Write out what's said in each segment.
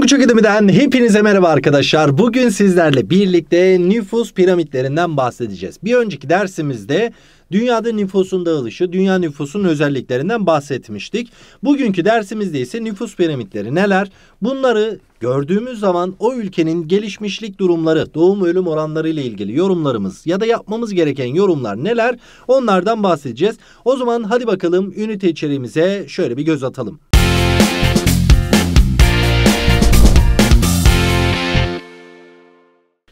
Küçük Edemi'den hepinize merhaba arkadaşlar. Bugün sizlerle birlikte nüfus piramitlerinden bahsedeceğiz. Bir önceki dersimizde dünyada nüfusun dağılışı, dünya nüfusun özelliklerinden bahsetmiştik. Bugünkü dersimizde ise nüfus piramitleri neler? Bunları gördüğümüz zaman o ülkenin gelişmişlik durumları, doğum ölüm oranları ile ilgili yorumlarımız ya da yapmamız gereken yorumlar neler? Onlardan bahsedeceğiz. O zaman hadi bakalım ünite içeriğimize şöyle bir göz atalım.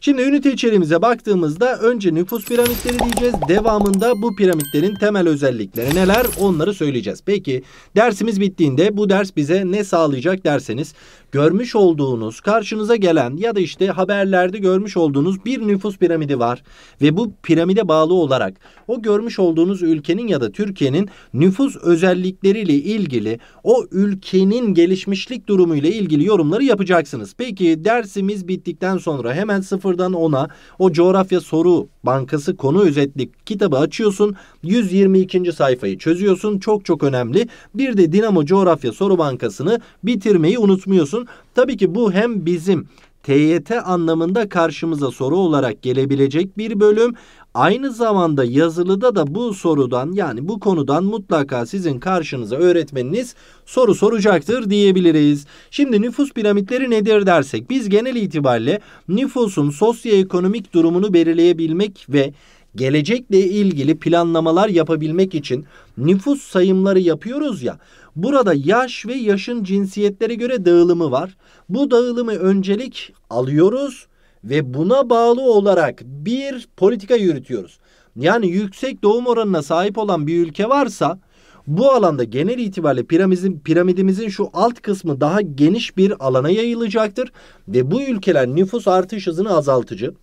Şimdi ünite içeriğimize baktığımızda önce nüfus piramitleri diyeceğiz. Devamında bu piramitlerin temel özellikleri neler onları söyleyeceğiz. Peki dersimiz bittiğinde bu ders bize ne sağlayacak derseniz görmüş olduğunuz karşınıza gelen ya da işte haberlerde görmüş olduğunuz bir nüfus piramidi var ve bu piramide bağlı olarak o görmüş olduğunuz ülkenin ya da Türkiye'nin nüfus özellikleriyle ilgili o ülkenin gelişmişlik durumuyla ilgili yorumları yapacaksınız. Peki dersimiz bittikten sonra hemen sıfır sıfırdan ona o coğrafya soru bankası konu özetlik kitabı açıyorsun. 122. sayfayı çözüyorsun. Çok çok önemli. Bir de Dinamo Coğrafya Soru Bankası'nı bitirmeyi unutmuyorsun. Tabii ki bu hem bizim TYT anlamında karşımıza soru olarak gelebilecek bir bölüm Aynı zamanda yazılıda da bu sorudan yani bu konudan mutlaka sizin karşınıza öğretmeniniz soru soracaktır diyebiliriz. Şimdi nüfus piramitleri nedir dersek biz genel itibariyle nüfusun sosyoekonomik durumunu belirleyebilmek ve gelecekle ilgili planlamalar yapabilmek için nüfus sayımları yapıyoruz ya. Burada yaş ve yaşın cinsiyetlere göre dağılımı var. Bu dağılımı öncelik alıyoruz ve buna bağlı olarak bir politika yürütüyoruz. Yani yüksek doğum oranına sahip olan bir ülke varsa bu alanda genel itibariyle piramidimizin, piramidimizin şu alt kısmı daha geniş bir alana yayılacaktır ve bu ülkeler nüfus artış hızını azaltıcı.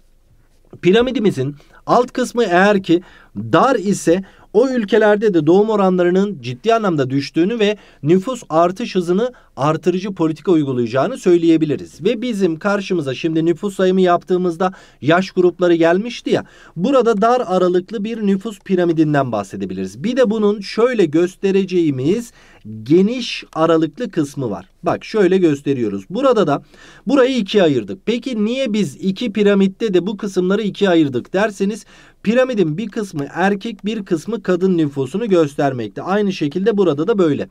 Piramidimizin alt kısmı eğer ki dar ise o ülkelerde de doğum oranlarının ciddi anlamda düştüğünü ve nüfus artış hızını artırıcı politika uygulayacağını söyleyebiliriz. Ve bizim karşımıza şimdi nüfus sayımı yaptığımızda yaş grupları gelmişti ya. Burada dar aralıklı bir nüfus piramidinden bahsedebiliriz. Bir de bunun şöyle göstereceğimiz geniş aralıklı kısmı var. Bak şöyle gösteriyoruz. Burada da burayı ikiye ayırdık. Peki niye biz iki piramitte de bu kısımları ikiye ayırdık derseniz Piramidin bir kısmı erkek bir kısmı kadın nüfusunu göstermekte. Aynı şekilde burada da böyle.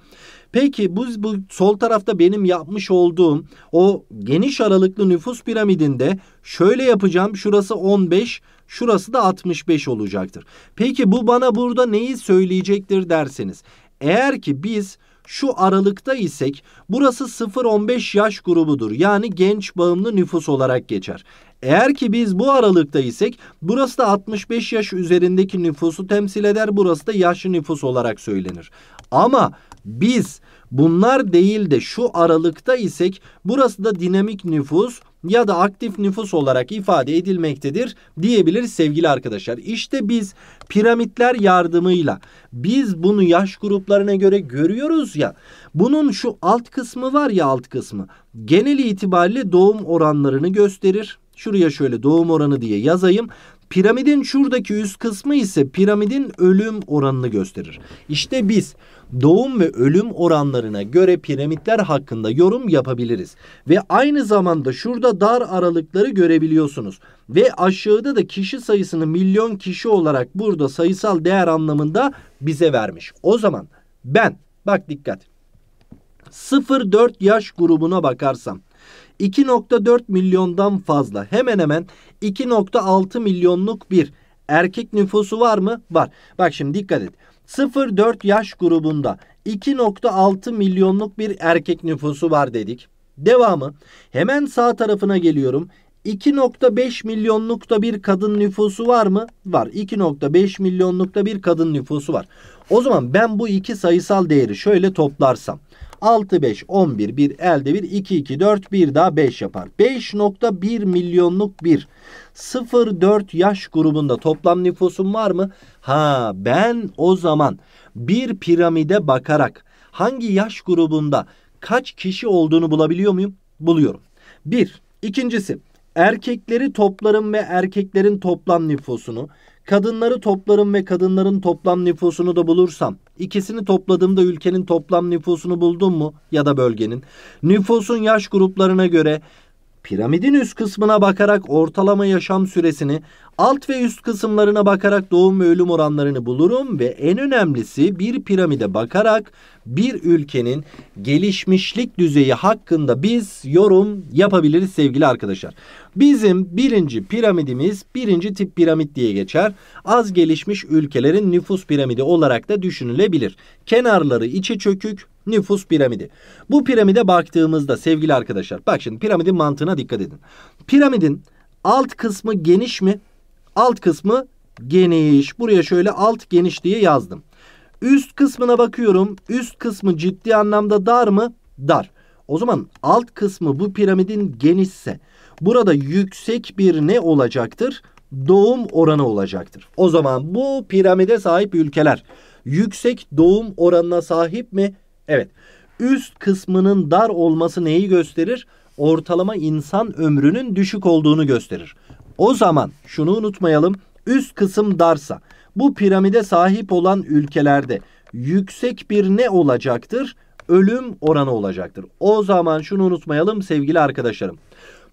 Peki bu, bu sol tarafta benim yapmış olduğum o geniş aralıklı nüfus piramidinde şöyle yapacağım. Şurası 15, şurası da 65 olacaktır. Peki bu bana burada neyi söyleyecektir derseniz. Eğer ki biz şu aralıkta isek burası 0-15 yaş grubudur. Yani genç bağımlı nüfus olarak geçer. Eğer ki biz bu aralıkta isek burası da 65 yaş üzerindeki nüfusu temsil eder. Burası da yaşlı nüfus olarak söylenir. Ama biz bunlar değil de şu aralıkta isek burası da dinamik nüfus ya da aktif nüfus olarak ifade edilmektedir diyebiliriz sevgili arkadaşlar. İşte biz piramitler yardımıyla biz bunu yaş gruplarına göre görüyoruz ya. Bunun şu alt kısmı var ya alt kısmı. Genel itibariyle doğum oranlarını gösterir. Şuraya şöyle doğum oranı diye yazayım. Piramidin şuradaki üst kısmı ise piramidin ölüm oranını gösterir. İşte biz doğum ve ölüm oranlarına göre piramitler hakkında yorum yapabiliriz. Ve aynı zamanda şurada dar aralıkları görebiliyorsunuz. Ve aşağıda da kişi sayısını milyon kişi olarak burada sayısal değer anlamında bize vermiş. O zaman ben bak dikkat 0-4 yaş grubuna bakarsam 2.4 milyondan fazla hemen hemen 2.6 milyonluk bir erkek nüfusu var mı? Var. Bak şimdi dikkat et. 0-4 yaş grubunda 2.6 milyonluk bir erkek nüfusu var dedik. Devamı hemen sağ tarafına geliyorum. 2.5 milyonlukta bir kadın nüfusu var mı? Var. 2.5 milyonlukta bir kadın nüfusu var. O zaman ben bu iki sayısal değeri şöyle toplarsam. 6, 5, 11, 1 elde 1, 2, 2, 4, 1 daha 5 yapar. 5.1 milyonluk bir 0-4 yaş grubunda toplam nüfusum var mı? Ha ben o zaman bir piramide bakarak hangi yaş grubunda kaç kişi olduğunu bulabiliyor muyum? Buluyorum. Bir. İkincisi erkekleri toplarım ve erkeklerin toplam nüfusunu, kadınları toplarım ve kadınların toplam nüfusunu da bulursam İkisini topladığımda ülkenin toplam nüfusunu buldum mu ya da bölgenin. Nüfusun yaş gruplarına göre Piramidin üst kısmına bakarak ortalama yaşam süresini, alt ve üst kısımlarına bakarak doğum ve ölüm oranlarını bulurum ve en önemlisi bir piramide bakarak bir ülkenin gelişmişlik düzeyi hakkında biz yorum yapabiliriz sevgili arkadaşlar. Bizim birinci piramidimiz birinci tip piramit diye geçer. Az gelişmiş ülkelerin nüfus piramidi olarak da düşünülebilir. Kenarları içe çökük, Nüfus piramidi. Bu piramide baktığımızda sevgili arkadaşlar bak şimdi piramidin mantığına dikkat edin. Piramidin alt kısmı geniş mi? Alt kısmı geniş. Buraya şöyle alt geniş diye yazdım. Üst kısmına bakıyorum. Üst kısmı ciddi anlamda dar mı? Dar. O zaman alt kısmı bu piramidin genişse burada yüksek bir ne olacaktır? Doğum oranı olacaktır. O zaman bu piramide sahip ülkeler yüksek doğum oranına sahip mi? Evet. Üst kısmının dar olması neyi gösterir? Ortalama insan ömrünün düşük olduğunu gösterir. O zaman şunu unutmayalım. Üst kısım darsa bu piramide sahip olan ülkelerde yüksek bir ne olacaktır? Ölüm oranı olacaktır. O zaman şunu unutmayalım sevgili arkadaşlarım.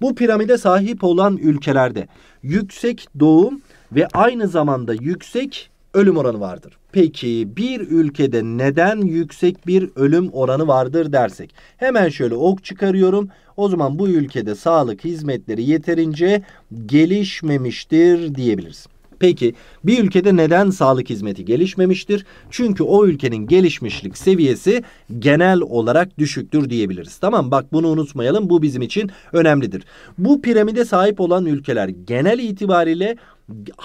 Bu piramide sahip olan ülkelerde yüksek doğum ve aynı zamanda yüksek ölüm oranı vardır. Peki bir ülkede neden yüksek bir ölüm oranı vardır dersek hemen şöyle ok çıkarıyorum. O zaman bu ülkede sağlık hizmetleri yeterince gelişmemiştir diyebiliriz. Peki bir ülkede neden sağlık hizmeti gelişmemiştir? Çünkü o ülkenin gelişmişlik seviyesi genel olarak düşüktür diyebiliriz. Tamam bak bunu unutmayalım bu bizim için önemlidir. Bu piramide sahip olan ülkeler genel itibariyle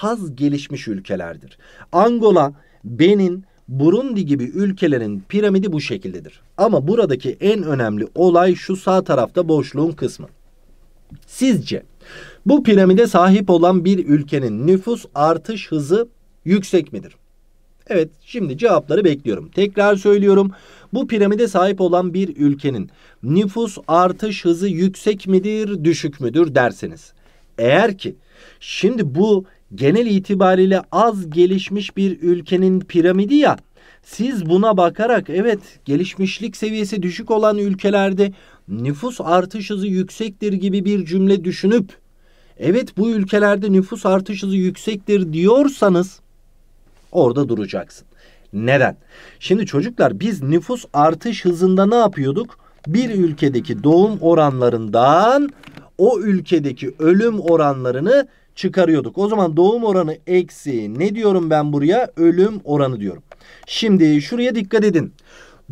az gelişmiş ülkelerdir. Angola, Benin, Burundi gibi ülkelerin piramidi bu şekildedir. Ama buradaki en önemli olay şu sağ tarafta boşluğun kısmı. Sizce bu piramide sahip olan bir ülkenin nüfus artış hızı yüksek midir? Evet şimdi cevapları bekliyorum. Tekrar söylüyorum. Bu piramide sahip olan bir ülkenin nüfus artış hızı yüksek midir düşük müdür derseniz. Eğer ki şimdi bu genel itibariyle az gelişmiş bir ülkenin piramidi ya siz buna bakarak evet gelişmişlik seviyesi düşük olan ülkelerde nüfus artış hızı yüksektir gibi bir cümle düşünüp evet bu ülkelerde nüfus artış hızı yüksektir diyorsanız orada duracaksın. Neden? Şimdi çocuklar biz nüfus artış hızında ne yapıyorduk? Bir ülkedeki doğum oranlarından o ülkedeki ölüm oranlarını çıkarıyorduk. O zaman doğum oranı eksi ne diyorum ben buraya? Ölüm oranı diyorum. Şimdi şuraya dikkat edin.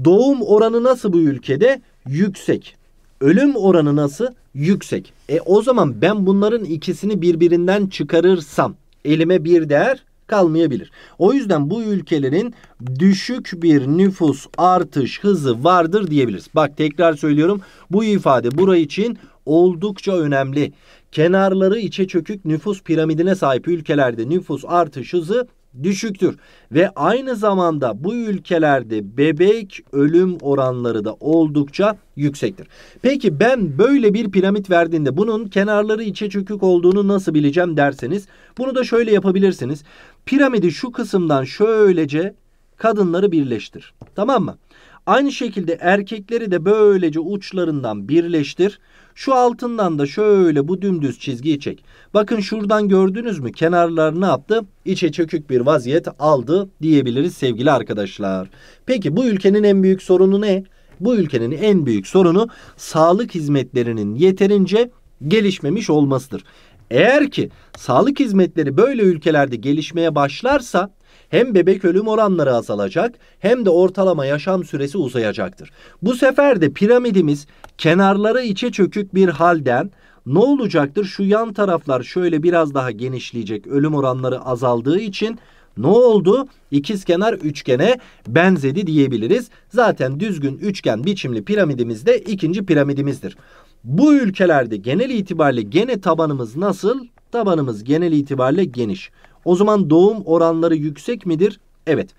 Doğum oranı nasıl bu ülkede? Yüksek ölüm oranı nasıl? Yüksek. E o zaman ben bunların ikisini birbirinden çıkarırsam elime bir değer kalmayabilir. O yüzden bu ülkelerin düşük bir nüfus artış hızı vardır diyebiliriz. Bak tekrar söylüyorum bu ifade burayı için oldukça önemli. Kenarları içe çökük nüfus piramidine sahip ülkelerde nüfus artış hızı düşüktür. Ve aynı zamanda bu ülkelerde bebek ölüm oranları da oldukça yüksektir. Peki ben böyle bir piramit verdiğinde bunun kenarları içe çökük olduğunu nasıl bileceğim derseniz bunu da şöyle yapabilirsiniz. Piramidi şu kısımdan şöylece kadınları birleştir. Tamam mı? Aynı şekilde erkekleri de böylece uçlarından birleştir. Şu altından da şöyle bu dümdüz çizgiyi çek. Bakın şuradan gördünüz mü kenarlarını yaptı? İçe çökük bir vaziyet aldı diyebiliriz sevgili arkadaşlar. Peki bu ülkenin en büyük sorunu ne? Bu ülkenin en büyük sorunu sağlık hizmetlerinin yeterince gelişmemiş olmasıdır. Eğer ki sağlık hizmetleri böyle ülkelerde gelişmeye başlarsa hem bebek ölüm oranları azalacak hem de ortalama yaşam süresi uzayacaktır. Bu sefer de piramidimiz kenarları içe çökük bir halden ne olacaktır? Şu yan taraflar şöyle biraz daha genişleyecek ölüm oranları azaldığı için ne oldu? İkiz kenar üçgene benzedi diyebiliriz. Zaten düzgün üçgen biçimli piramidimiz de ikinci piramidimizdir. Bu ülkelerde genel itibariyle gene tabanımız nasıl? Tabanımız genel itibariyle geniş. O zaman doğum oranları yüksek midir? Evet.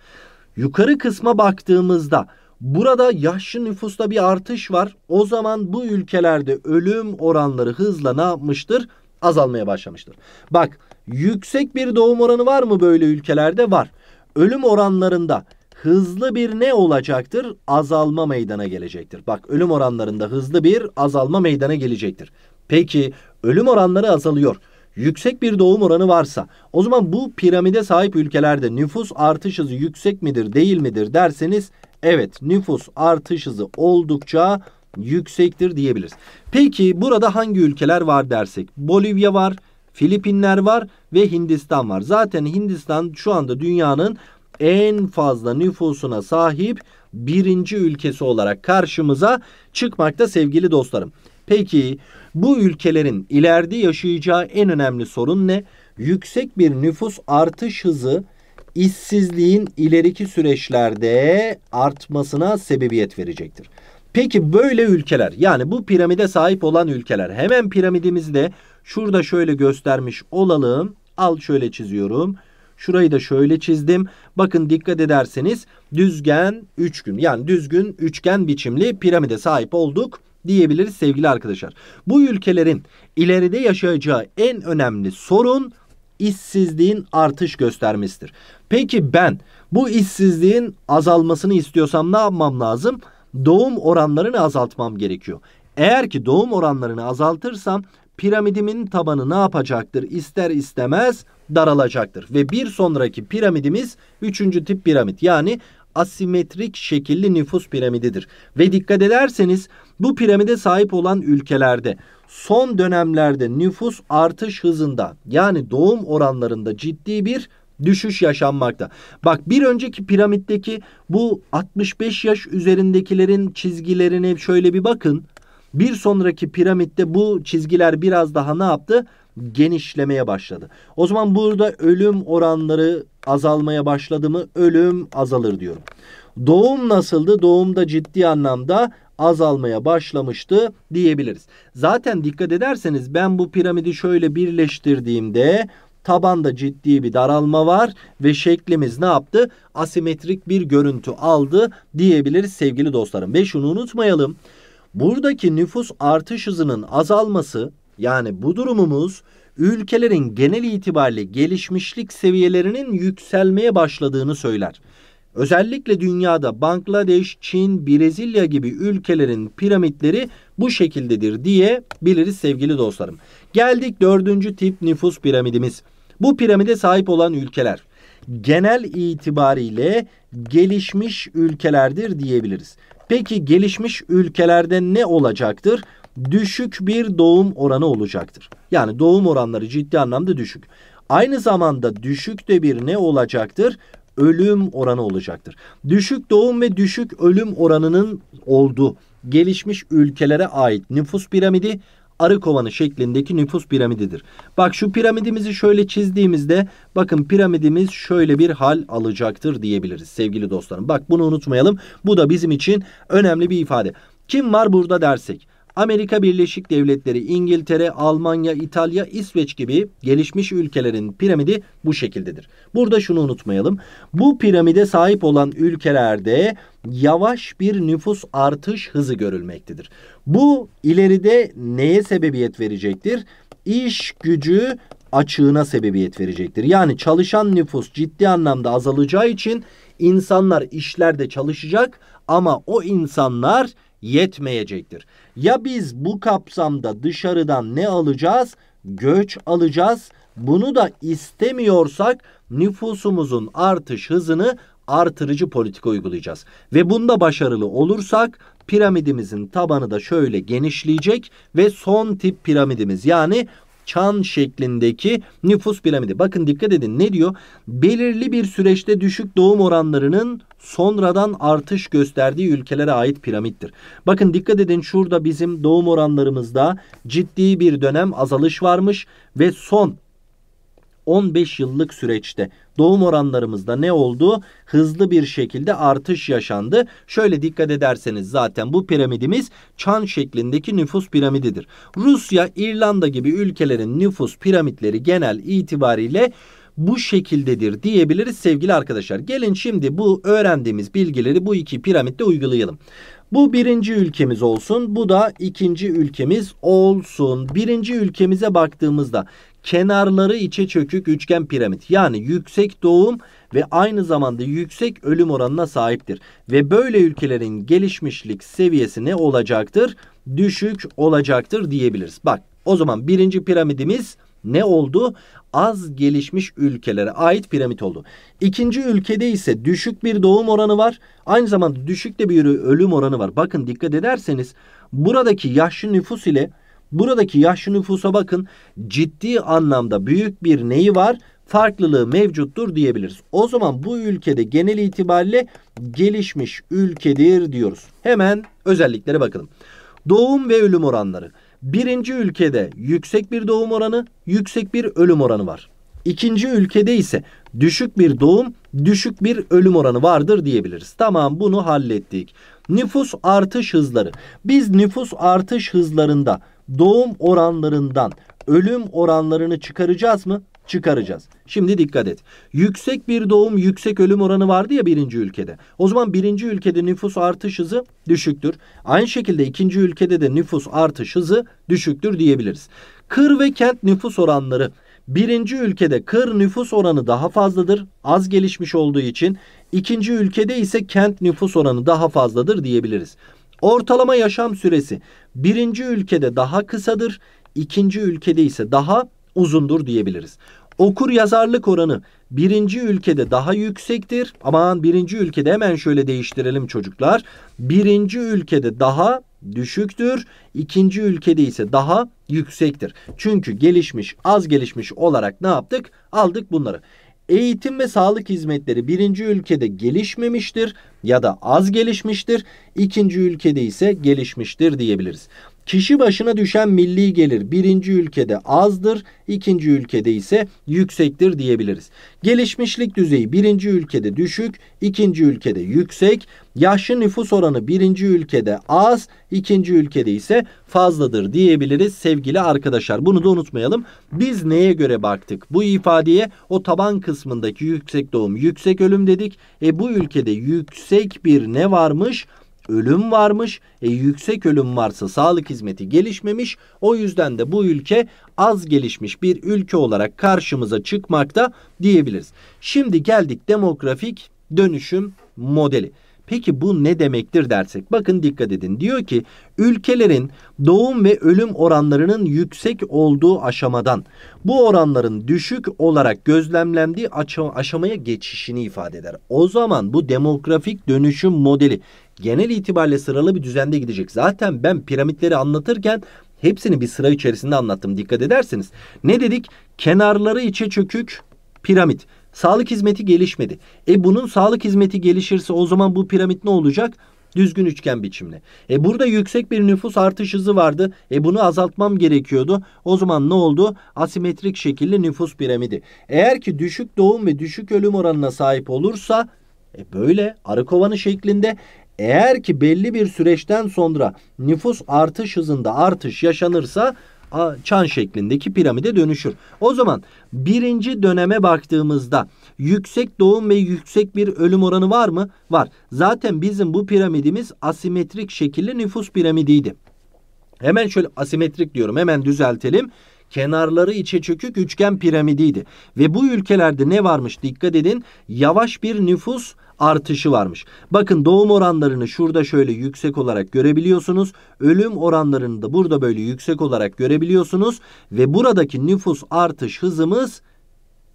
Yukarı kısma baktığımızda burada yaşlı nüfusta bir artış var. O zaman bu ülkelerde ölüm oranları hızla ne yapmıştır? Azalmaya başlamıştır. Bak yüksek bir doğum oranı var mı böyle ülkelerde? Var. Ölüm oranlarında hızlı bir ne olacaktır? Azalma meydana gelecektir. Bak ölüm oranlarında hızlı bir azalma meydana gelecektir. Peki ölüm oranları azalıyor yüksek bir doğum oranı varsa o zaman bu piramide sahip ülkelerde nüfus artış hızı yüksek midir değil midir derseniz evet nüfus artış hızı oldukça yüksektir diyebiliriz. Peki burada hangi ülkeler var dersek? Bolivya var, Filipinler var ve Hindistan var. Zaten Hindistan şu anda dünyanın en fazla nüfusuna sahip birinci ülkesi olarak karşımıza çıkmakta sevgili dostlarım. Peki bu ülkelerin ileride yaşayacağı en önemli sorun ne? Yüksek bir nüfus artış hızı işsizliğin ileriki süreçlerde artmasına sebebiyet verecektir. Peki böyle ülkeler yani bu piramide sahip olan ülkeler hemen piramidimizde şurada şöyle göstermiş olalım. Al şöyle çiziyorum. Şurayı da şöyle çizdim. Bakın dikkat ederseniz düzgen üçgen yani düzgün üçgen biçimli piramide sahip olduk diyebiliriz sevgili arkadaşlar. Bu ülkelerin ileride yaşayacağı en önemli sorun işsizliğin artış göstermesidir. Peki ben bu işsizliğin azalmasını istiyorsam ne yapmam lazım? Doğum oranlarını azaltmam gerekiyor. Eğer ki doğum oranlarını azaltırsam piramidimin tabanı ne yapacaktır? İster istemez daralacaktır. Ve bir sonraki piramidimiz 3. tip piramit yani asimetrik şekilli nüfus piramididir. Ve dikkat ederseniz bu piramide sahip olan ülkelerde son dönemlerde nüfus artış hızında yani doğum oranlarında ciddi bir düşüş yaşanmakta. Bak bir önceki piramitteki bu 65 yaş üzerindekilerin çizgilerine şöyle bir bakın. Bir sonraki piramitte bu çizgiler biraz daha ne yaptı? genişlemeye başladı. O zaman burada ölüm oranları azalmaya başladı mı? Ölüm azalır diyorum. Doğum nasıldı? Doğumda ciddi anlamda azalmaya başlamıştı diyebiliriz. Zaten dikkat ederseniz ben bu piramidi şöyle birleştirdiğimde tabanda ciddi bir daralma var ve şeklimiz ne yaptı? Asimetrik bir görüntü aldı diyebiliriz sevgili dostlarım. Ve şunu unutmayalım. Buradaki nüfus artış hızının azalması yani bu durumumuz ülkelerin genel itibariyle gelişmişlik seviyelerinin yükselmeye başladığını söyler. Özellikle dünyada Bangladeş, Çin, Brezilya gibi ülkelerin piramitleri bu şekildedir diye biliriz sevgili dostlarım. Geldik dördüncü tip nüfus piramidimiz. Bu piramide sahip olan ülkeler genel itibariyle gelişmiş ülkelerdir diyebiliriz. Peki gelişmiş ülkelerde ne olacaktır? Düşük bir doğum oranı olacaktır. Yani doğum oranları ciddi anlamda düşük. Aynı zamanda düşük de bir ne olacaktır? ölüm oranı olacaktır. Düşük doğum ve düşük ölüm oranının olduğu gelişmiş ülkelere ait nüfus piramidi arı kovanı şeklindeki nüfus piramididir. Bak şu piramidimizi şöyle çizdiğimizde bakın piramidimiz şöyle bir hal alacaktır diyebiliriz sevgili dostlarım. Bak bunu unutmayalım. Bu da bizim için önemli bir ifade. Kim var burada dersek Amerika Birleşik Devletleri, İngiltere, Almanya, İtalya, İsveç gibi gelişmiş ülkelerin piramidi bu şekildedir. Burada şunu unutmayalım. Bu piramide sahip olan ülkelerde yavaş bir nüfus artış hızı görülmektedir. Bu ileride neye sebebiyet verecektir? İş gücü açığına sebebiyet verecektir. Yani çalışan nüfus ciddi anlamda azalacağı için insanlar işlerde çalışacak ama o insanlar yetmeyecektir. Ya biz bu kapsamda dışarıdan ne alacağız? Göç alacağız. Bunu da istemiyorsak nüfusumuzun artış hızını artırıcı politika uygulayacağız. Ve bunda başarılı olursak piramidimizin tabanı da şöyle genişleyecek ve son tip piramidimiz yani çan şeklindeki nüfus piramidi. Bakın dikkat edin ne diyor? Belirli bir süreçte düşük doğum oranlarının sonradan artış gösterdiği ülkelere ait piramittir. Bakın dikkat edin şurada bizim doğum oranlarımızda ciddi bir dönem azalış varmış ve son 15 yıllık süreçte doğum oranlarımızda ne oldu? Hızlı bir şekilde artış yaşandı. Şöyle dikkat ederseniz zaten bu piramidimiz çan şeklindeki nüfus piramididir. Rusya, İrlanda gibi ülkelerin nüfus piramitleri genel itibariyle bu şekildedir diyebiliriz sevgili arkadaşlar. Gelin şimdi bu öğrendiğimiz bilgileri bu iki piramitte uygulayalım. Bu birinci ülkemiz olsun. Bu da ikinci ülkemiz olsun. Birinci ülkemize baktığımızda kenarları içe çökük üçgen piramit. Yani yüksek doğum ve aynı zamanda yüksek ölüm oranına sahiptir. Ve böyle ülkelerin gelişmişlik seviyesi ne olacaktır? Düşük olacaktır diyebiliriz. Bak o zaman birinci piramidimiz ne oldu? Az gelişmiş ülkelere ait piramit oldu. İkinci ülkede ise düşük bir doğum oranı var. Aynı zamanda düşük de bir ölüm oranı var. Bakın dikkat ederseniz buradaki yaşlı nüfus ile Buradaki yaşlı nüfusa bakın ciddi anlamda büyük bir neyi var? Farklılığı mevcuttur diyebiliriz. O zaman bu ülkede genel itibariyle gelişmiş ülkedir diyoruz. Hemen özelliklere bakalım. Doğum ve ölüm oranları. Birinci ülkede yüksek bir doğum oranı, yüksek bir ölüm oranı var. İkinci ülkede ise düşük bir doğum, düşük bir ölüm oranı vardır diyebiliriz. Tamam bunu hallettik. Nüfus artış hızları. Biz nüfus artış hızlarında doğum oranlarından ölüm oranlarını çıkaracağız mı? Çıkaracağız. Şimdi dikkat et. Yüksek bir doğum yüksek ölüm oranı vardı ya birinci ülkede. O zaman birinci ülkede nüfus artış hızı düşüktür. Aynı şekilde ikinci ülkede de nüfus artış hızı düşüktür diyebiliriz. Kır ve kent nüfus oranları Birinci ülkede kır nüfus oranı daha fazladır, az gelişmiş olduğu için. ikinci ülkede ise kent nüfus oranı daha fazladır diyebiliriz. Ortalama yaşam süresi birinci ülkede daha kısadır, ikinci ülkede ise daha uzundur diyebiliriz. Okur yazarlık oranı birinci ülkede daha yüksektir. Aman birinci ülkede hemen şöyle değiştirelim çocuklar. Birinci ülkede daha düşüktür. ikinci ülkede ise daha yüksektir. Çünkü gelişmiş az gelişmiş olarak ne yaptık? Aldık bunları eğitim ve sağlık hizmetleri birinci ülkede gelişmemiştir ya da az gelişmiştir. ikinci ülkede ise gelişmiştir diyebiliriz. Kişi başına düşen milli gelir birinci ülkede azdır, ikinci ülkede ise yüksektir diyebiliriz. Gelişmişlik düzeyi birinci ülkede düşük, ikinci ülkede yüksek, yaşlı nüfus oranı birinci ülkede az, ikinci ülkede ise fazladır diyebiliriz sevgili arkadaşlar. Bunu da unutmayalım. Biz neye göre baktık? Bu ifadeye o taban kısmındaki yüksek doğum, yüksek ölüm dedik. E bu ülkede yüksek bir ne varmış? ölüm varmış. E, yüksek ölüm varsa sağlık hizmeti gelişmemiş. O yüzden de bu ülke az gelişmiş bir ülke olarak karşımıza çıkmakta diyebiliriz. Şimdi geldik demografik dönüşüm modeli. Peki bu ne demektir dersek bakın dikkat edin. Diyor ki ülkelerin doğum ve ölüm oranlarının yüksek olduğu aşamadan bu oranların düşük olarak gözlemlendiği aşamaya geçişini ifade eder. O zaman bu demografik dönüşüm modeli genel itibariyle sıralı bir düzende gidecek. Zaten ben piramitleri anlatırken hepsini bir sıra içerisinde anlattım dikkat ederseniz. Ne dedik? Kenarları içe çökük piramit. Sağlık hizmeti gelişmedi. E bunun sağlık hizmeti gelişirse o zaman bu piramit ne olacak? Düzgün üçgen biçimli. E burada yüksek bir nüfus artış hızı vardı. E bunu azaltmam gerekiyordu. O zaman ne oldu? Asimetrik şekilli nüfus piramidi. Eğer ki düşük doğum ve düşük ölüm oranına sahip olursa e böyle arı kovanı şeklinde eğer ki belli bir süreçten sonra nüfus artış hızında artış yaşanırsa çan şeklindeki piramide dönüşür. O zaman birinci döneme baktığımızda yüksek doğum ve yüksek bir ölüm oranı var mı? Var. Zaten bizim bu piramidimiz asimetrik şekilli nüfus piramidiydi. Hemen şöyle asimetrik diyorum hemen düzeltelim. Kenarları içe çökük üçgen piramidiydi. Ve bu ülkelerde ne varmış dikkat edin yavaş bir nüfus artışı varmış. Bakın doğum oranlarını şurada şöyle yüksek olarak görebiliyorsunuz. Ölüm oranlarını da burada böyle yüksek olarak görebiliyorsunuz. Ve buradaki nüfus artış hızımız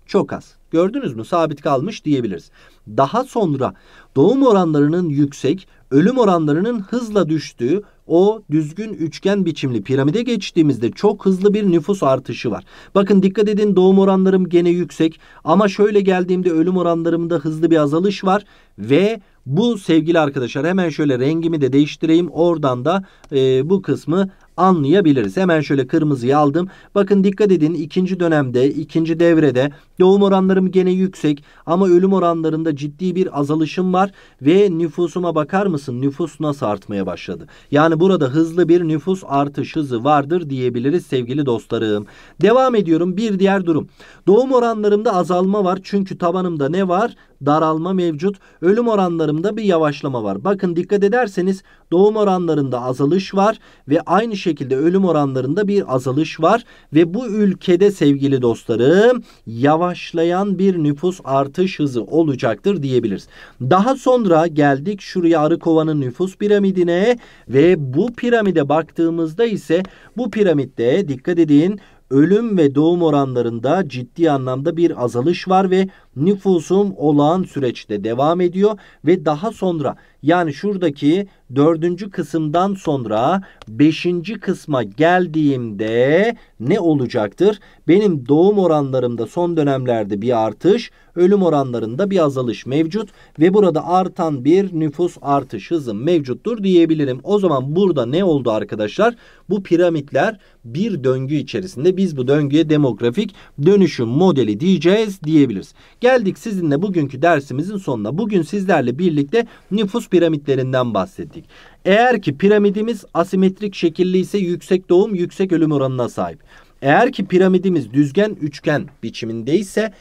çok az. Gördünüz mü? Sabit kalmış diyebiliriz. Daha sonra doğum oranlarının yüksek, ölüm oranlarının hızla düştüğü o düzgün üçgen biçimli piramide geçtiğimizde çok hızlı bir nüfus artışı var. Bakın dikkat edin doğum oranlarım gene yüksek ama şöyle geldiğimde ölüm oranlarımda hızlı bir azalış var ve bu sevgili arkadaşlar hemen şöyle rengimi de değiştireyim. Oradan da e, bu kısmı anlayabiliriz. Hemen şöyle kırmızıyı aldım. Bakın dikkat edin ikinci dönemde, ikinci devrede doğum oranlarım gene yüksek ama ölüm oranlarında ciddi bir azalışım var ve nüfusuma bakar mısın? Nüfus nasıl artmaya başladı? Yani burada hızlı bir nüfus artış hızı vardır diyebiliriz sevgili dostlarım. Devam ediyorum bir diğer durum. Doğum oranlarımda azalma var çünkü tabanımda ne var? daralma mevcut. Ölüm oranlarında bir yavaşlama var. Bakın dikkat ederseniz doğum oranlarında azalış var ve aynı şekilde ölüm oranlarında bir azalış var ve bu ülkede sevgili dostlarım yavaşlayan bir nüfus artış hızı olacaktır diyebiliriz. Daha sonra geldik şuraya Arıkova'nın nüfus piramidine ve bu piramide baktığımızda ise bu piramitte dikkat edin ölüm ve doğum oranlarında ciddi anlamda bir azalış var ve nüfusum olağan süreçte devam ediyor ve daha sonra yani şuradaki dördüncü kısımdan sonra beşinci kısma geldiğimde ne olacaktır? Benim doğum oranlarımda son dönemlerde bir artış ölüm oranlarında bir azalış mevcut ve burada artan bir nüfus artış hızı mevcuttur diyebilirim. O zaman burada ne oldu arkadaşlar? Bu piramitler bir döngü içerisinde biz bu döngüye demografik dönüşüm modeli diyeceğiz diyebiliriz. Geldik sizinle bugünkü dersimizin sonuna. Bugün sizlerle birlikte nüfus piramitlerinden bahsettik. Eğer ki piramidimiz asimetrik şekilli ise yüksek doğum yüksek ölüm oranına sahip. Eğer ki piramidimiz düzgen üçgen biçimindeyse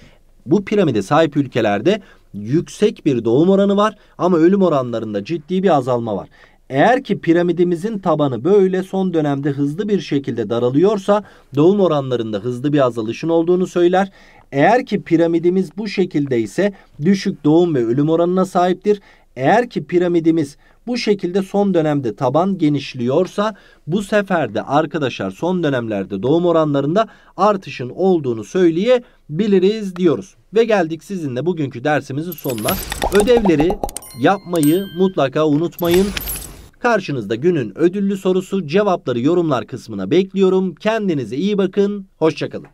bu piramide sahip ülkelerde yüksek bir doğum oranı var ama ölüm oranlarında ciddi bir azalma var. Eğer ki piramidimizin tabanı böyle son dönemde hızlı bir şekilde daralıyorsa doğum oranlarında hızlı bir azalışın olduğunu söyler. Eğer ki piramidimiz bu şekilde ise düşük doğum ve ölüm oranına sahiptir. Eğer ki piramidimiz bu şekilde son dönemde taban genişliyorsa bu sefer de arkadaşlar son dönemlerde doğum oranlarında artışın olduğunu söyleyebiliriz diyoruz. Ve geldik sizinle bugünkü dersimizin sonuna. Ödevleri yapmayı mutlaka unutmayın. Karşınızda günün ödüllü sorusu cevapları yorumlar kısmına bekliyorum. Kendinize iyi bakın. Hoşçakalın.